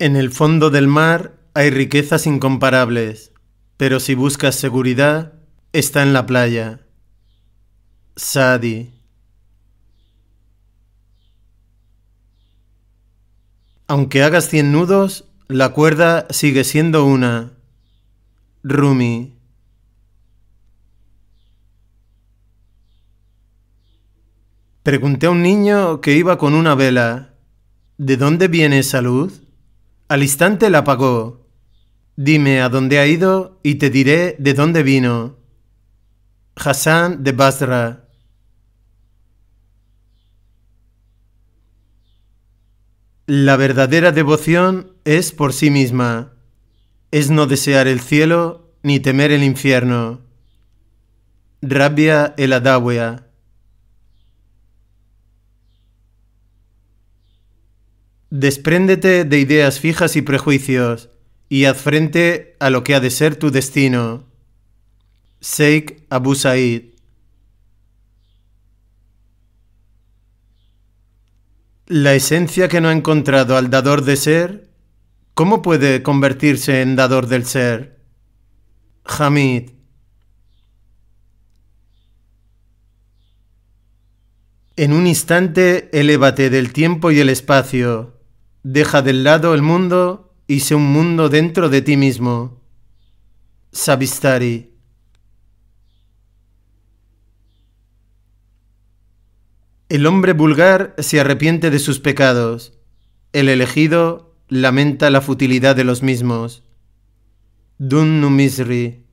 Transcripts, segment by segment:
En el fondo del mar hay riquezas incomparables, pero si buscas seguridad, está en la playa. Sadi. Aunque hagas cien nudos, la cuerda sigue siendo una. Rumi. Pregunté a un niño que iba con una vela, ¿de dónde viene esa luz? Al instante la apagó. Dime a dónde ha ido y te diré de dónde vino. Hassan de Basra. La verdadera devoción es por sí misma, es no desear el cielo ni temer el infierno. Rabia el Adawea. Despréndete de ideas fijas y prejuicios y haz frente a lo que ha de ser tu destino. Sheikh Abu Said La esencia que no ha encontrado al dador de ser, ¿cómo puede convertirse en dador del ser? Hamid En un instante, elévate del tiempo y el espacio Deja del lado el mundo y sé un mundo dentro de ti mismo. Savistari. El hombre vulgar se arrepiente de sus pecados. El elegido lamenta la futilidad de los mismos. Dunnu Misri.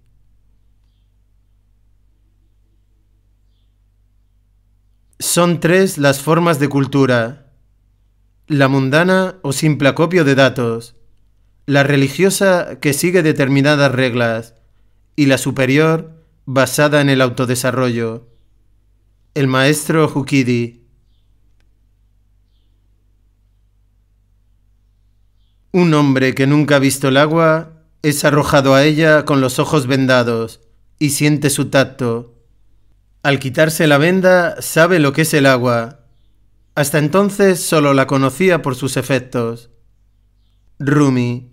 Son tres las formas de cultura la mundana o simple acopio de datos, la religiosa que sigue determinadas reglas y la superior basada en el autodesarrollo. El maestro Hukidi. Un hombre que nunca ha visto el agua es arrojado a ella con los ojos vendados y siente su tacto. Al quitarse la venda sabe lo que es el agua hasta entonces solo la conocía por sus efectos. Rumi.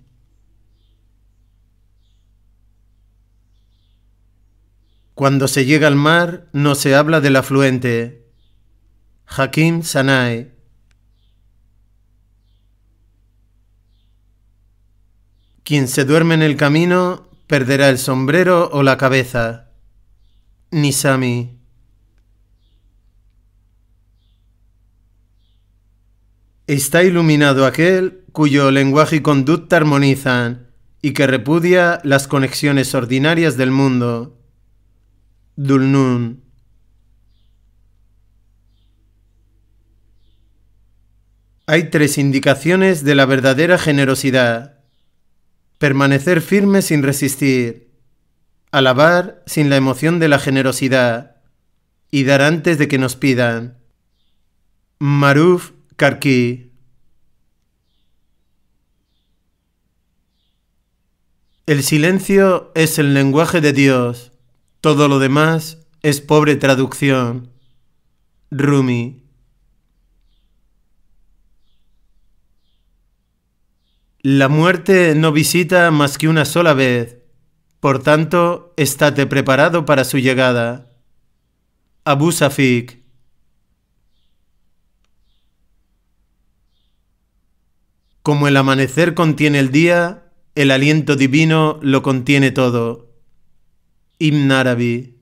Cuando se llega al mar, no se habla del afluente. Hakim Sanae. Quien se duerme en el camino perderá el sombrero o la cabeza. Nisami. Está iluminado aquel cuyo lenguaje y conducta armonizan y que repudia las conexiones ordinarias del mundo. Dulnun. Hay tres indicaciones de la verdadera generosidad. Permanecer firme sin resistir. Alabar sin la emoción de la generosidad. Y dar antes de que nos pidan. Maruf Karki. El silencio es el lenguaje de Dios, todo lo demás es pobre traducción. Rumi. La muerte no visita más que una sola vez, por tanto, estate preparado para su llegada. Abu Safik. Como el amanecer contiene el día, el aliento divino lo contiene todo. Ibn Arabi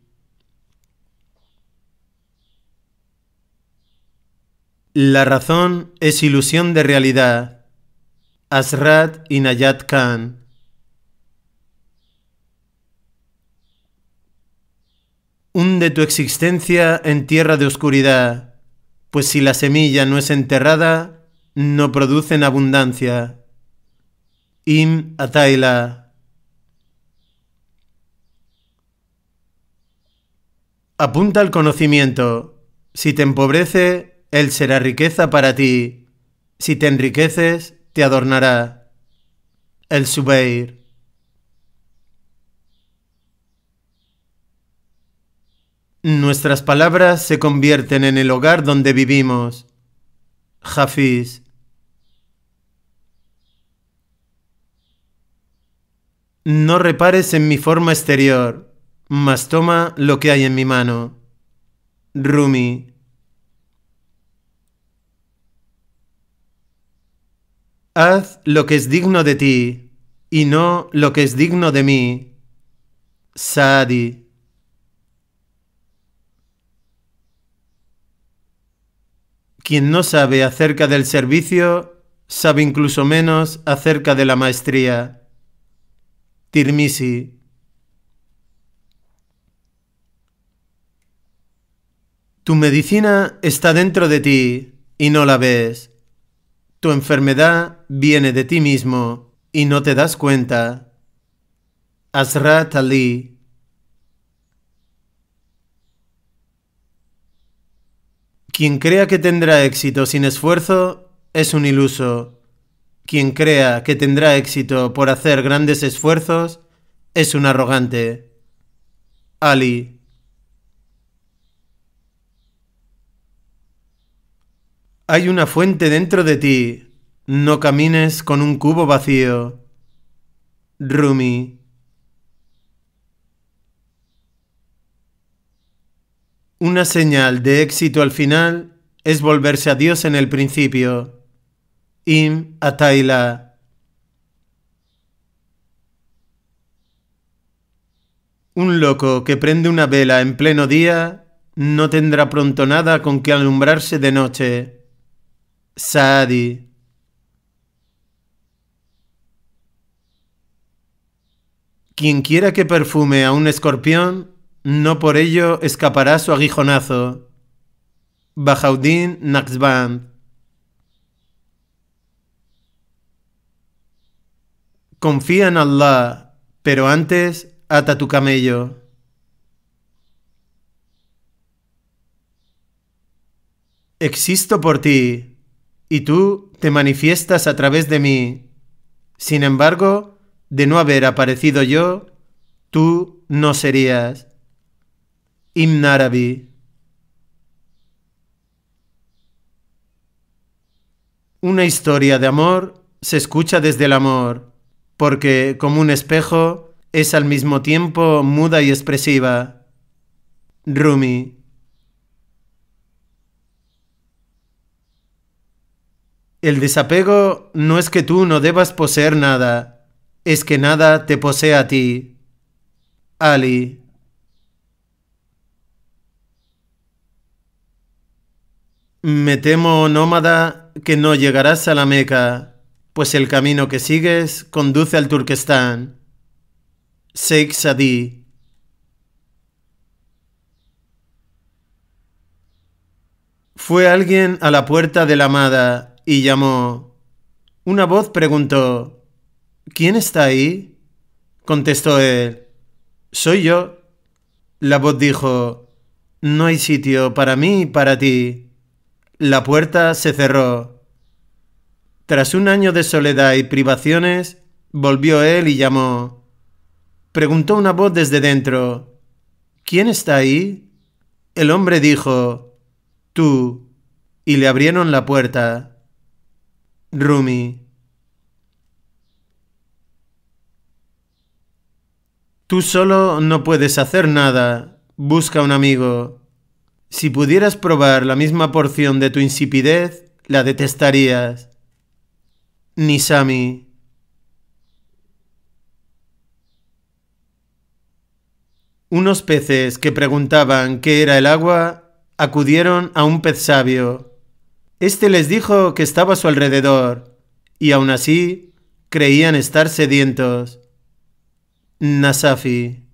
La razón es ilusión de realidad. Asrat y Nayat Khan. Hunde tu existencia en tierra de oscuridad, pues si la semilla no es enterrada, no producen abundancia. Im Ataila. Apunta al conocimiento. Si te empobrece, él será riqueza para ti. Si te enriqueces, te adornará. El Subeir. Nuestras palabras se convierten en el hogar donde vivimos. Jafis. No repares en mi forma exterior, mas toma lo que hay en mi mano. Rumi. Haz lo que es digno de ti y no lo que es digno de mí. Saadi. Quien no sabe acerca del servicio, sabe incluso menos acerca de la maestría. Tirmisi. Tu medicina está dentro de ti y no la ves. Tu enfermedad viene de ti mismo y no te das cuenta. Asrat Quien crea que tendrá éxito sin esfuerzo es un iluso. Quien crea que tendrá éxito por hacer grandes esfuerzos es un arrogante. Ali. Hay una fuente dentro de ti. No camines con un cubo vacío. Rumi. Una señal de éxito al final es volverse a Dios en el principio im ataila Un loco que prende una vela en pleno día no tendrá pronto nada con que alumbrarse de noche. Saadi. Quien quiera que perfume a un escorpión, no por ello escapará su aguijonazo. Bajaudín Naxband. Confía en Allah, pero antes ata tu camello. Existo por ti, y tú te manifiestas a través de mí. Sin embargo, de no haber aparecido yo, tú no serías. Imnarabi. Una historia de amor se escucha desde el amor porque como un espejo es al mismo tiempo muda y expresiva. Rumi. El desapego no es que tú no debas poseer nada, es que nada te posee a ti. Ali. Me temo, nómada, que no llegarás a la Meca pues el camino que sigues conduce al Turquestán. Sheikh Sadi. Fue alguien a la puerta de la amada y llamó. Una voz preguntó, ¿Quién está ahí? Contestó él, Soy yo. La voz dijo, No hay sitio para mí y para ti. La puerta se cerró. Tras un año de soledad y privaciones, volvió él y llamó. Preguntó una voz desde dentro. ¿Quién está ahí? El hombre dijo, Tú. Y le abrieron la puerta. Rumi. Tú solo no puedes hacer nada. Busca un amigo. Si pudieras probar la misma porción de tu insipidez, la detestarías. Nisami. Unos peces que preguntaban qué era el agua acudieron a un pez sabio. Este les dijo que estaba a su alrededor, y aún así creían estar sedientos. Nasafi.